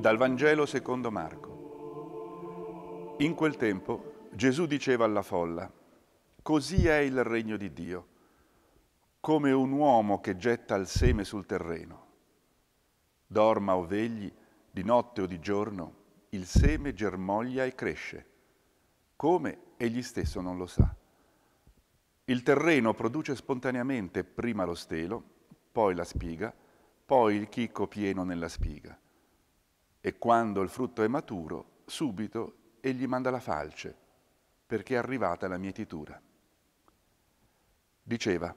Dal Vangelo secondo Marco. In quel tempo Gesù diceva alla folla, Così è il regno di Dio, come un uomo che getta il seme sul terreno. Dorma o vegli, di notte o di giorno, il seme germoglia e cresce, come egli stesso non lo sa. Il terreno produce spontaneamente prima lo stelo, poi la spiga, poi il chicco pieno nella spiga e quando il frutto è maturo, subito egli manda la falce, perché è arrivata la mietitura. Diceva,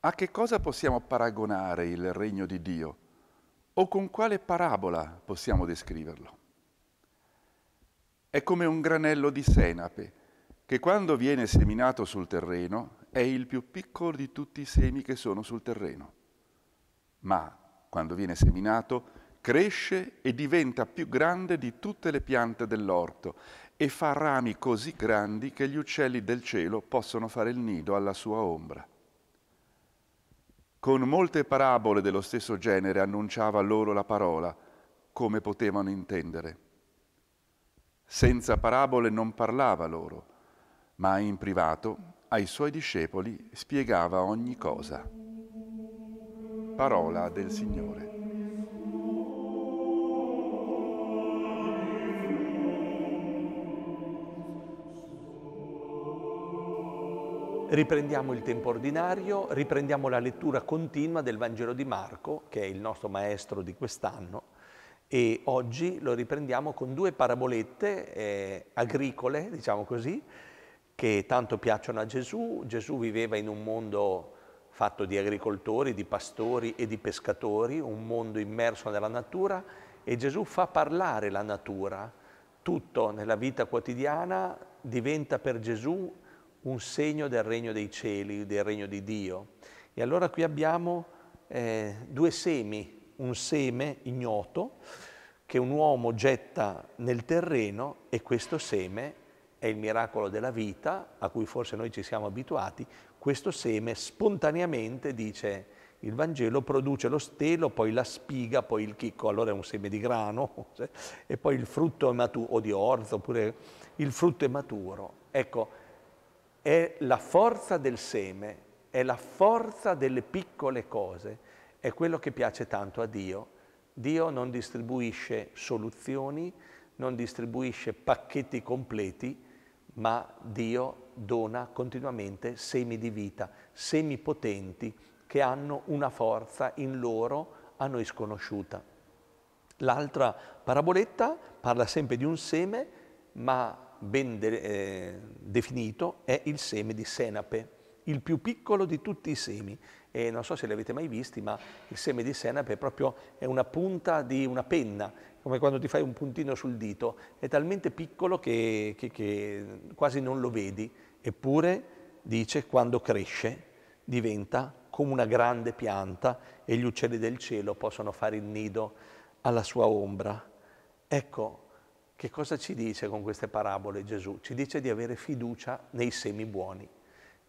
a che cosa possiamo paragonare il regno di Dio? O con quale parabola possiamo descriverlo? È come un granello di senape che quando viene seminato sul terreno è il più piccolo di tutti i semi che sono sul terreno, ma quando viene seminato cresce e diventa più grande di tutte le piante dell'orto e fa rami così grandi che gli uccelli del cielo possono fare il nido alla sua ombra. Con molte parabole dello stesso genere annunciava loro la parola, come potevano intendere. Senza parabole non parlava loro, ma in privato ai suoi discepoli spiegava ogni cosa. Parola del Signore. Riprendiamo il tempo ordinario, riprendiamo la lettura continua del Vangelo di Marco, che è il nostro maestro di quest'anno, e oggi lo riprendiamo con due parabolette eh, agricole, diciamo così, che tanto piacciono a Gesù. Gesù viveva in un mondo fatto di agricoltori, di pastori e di pescatori, un mondo immerso nella natura e Gesù fa parlare la natura. Tutto nella vita quotidiana diventa per Gesù un segno del regno dei cieli, del regno di Dio. E allora qui abbiamo eh, due semi, un seme ignoto che un uomo getta nel terreno e questo seme è il miracolo della vita a cui forse noi ci siamo abituati, questo seme spontaneamente, dice il Vangelo, produce lo stelo, poi la spiga, poi il chicco, allora è un seme di grano, e poi il frutto è maturo, o di orzo, oppure il frutto è maturo. Ecco, è la forza del seme, è la forza delle piccole cose, è quello che piace tanto a Dio. Dio non distribuisce soluzioni, non distribuisce pacchetti completi, ma Dio dona continuamente semi di vita, semi potenti che hanno una forza in loro a noi sconosciuta. L'altra paraboletta parla sempre di un seme, ma ben de eh, definito è il seme di senape, il più piccolo di tutti i semi. E non so se li avete mai visti, ma il seme di senape è proprio è una punta di una penna, come quando ti fai un puntino sul dito, è talmente piccolo che, che, che quasi non lo vedi, eppure dice quando cresce diventa come una grande pianta e gli uccelli del cielo possono fare il nido alla sua ombra. Ecco, che cosa ci dice con queste parabole Gesù? Ci dice di avere fiducia nei semi buoni,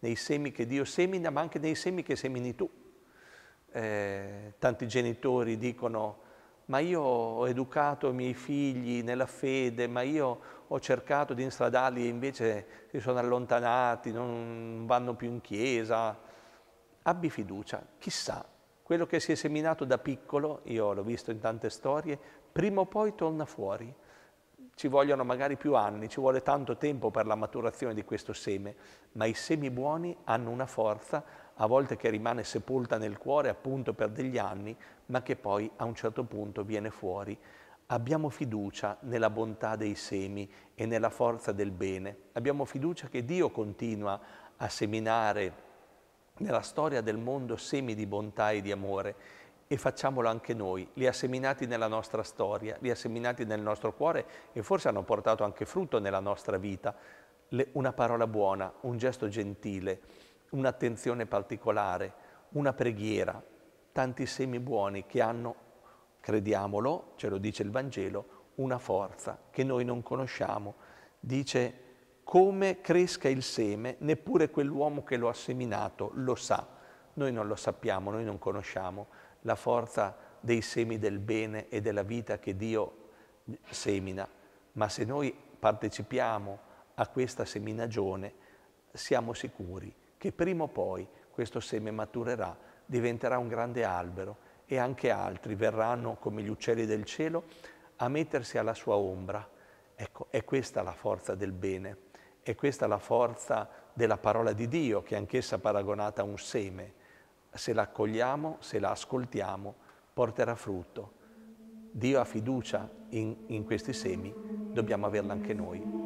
nei semi che Dio semina, ma anche nei semi che semini tu. Eh, tanti genitori dicono, ma io ho educato i miei figli nella fede, ma io ho cercato di instradarli e invece si sono allontanati, non vanno più in chiesa. Abbi fiducia, chissà, quello che si è seminato da piccolo, io l'ho visto in tante storie, prima o poi torna fuori ci vogliono magari più anni, ci vuole tanto tempo per la maturazione di questo seme, ma i semi buoni hanno una forza, a volte che rimane sepolta nel cuore appunto per degli anni, ma che poi a un certo punto viene fuori. Abbiamo fiducia nella bontà dei semi e nella forza del bene. Abbiamo fiducia che Dio continua a seminare nella storia del mondo semi di bontà e di amore e facciamolo anche noi, li ha seminati nella nostra storia, li ha seminati nel nostro cuore e forse hanno portato anche frutto nella nostra vita, Le, una parola buona, un gesto gentile, un'attenzione particolare, una preghiera, tanti semi buoni che hanno, crediamolo, ce lo dice il Vangelo, una forza che noi non conosciamo. Dice come cresca il seme, neppure quell'uomo che lo ha seminato lo sa. Noi non lo sappiamo, noi non conosciamo la forza dei semi del bene e della vita che Dio semina, ma se noi partecipiamo a questa seminagione siamo sicuri che prima o poi questo seme maturerà, diventerà un grande albero e anche altri verranno come gli uccelli del cielo a mettersi alla sua ombra. Ecco, è questa la forza del bene, è questa la forza della parola di Dio, che è anch'essa paragonata a un seme se la accogliamo, se la ascoltiamo, porterà frutto. Dio ha fiducia in, in questi semi, dobbiamo averla anche noi.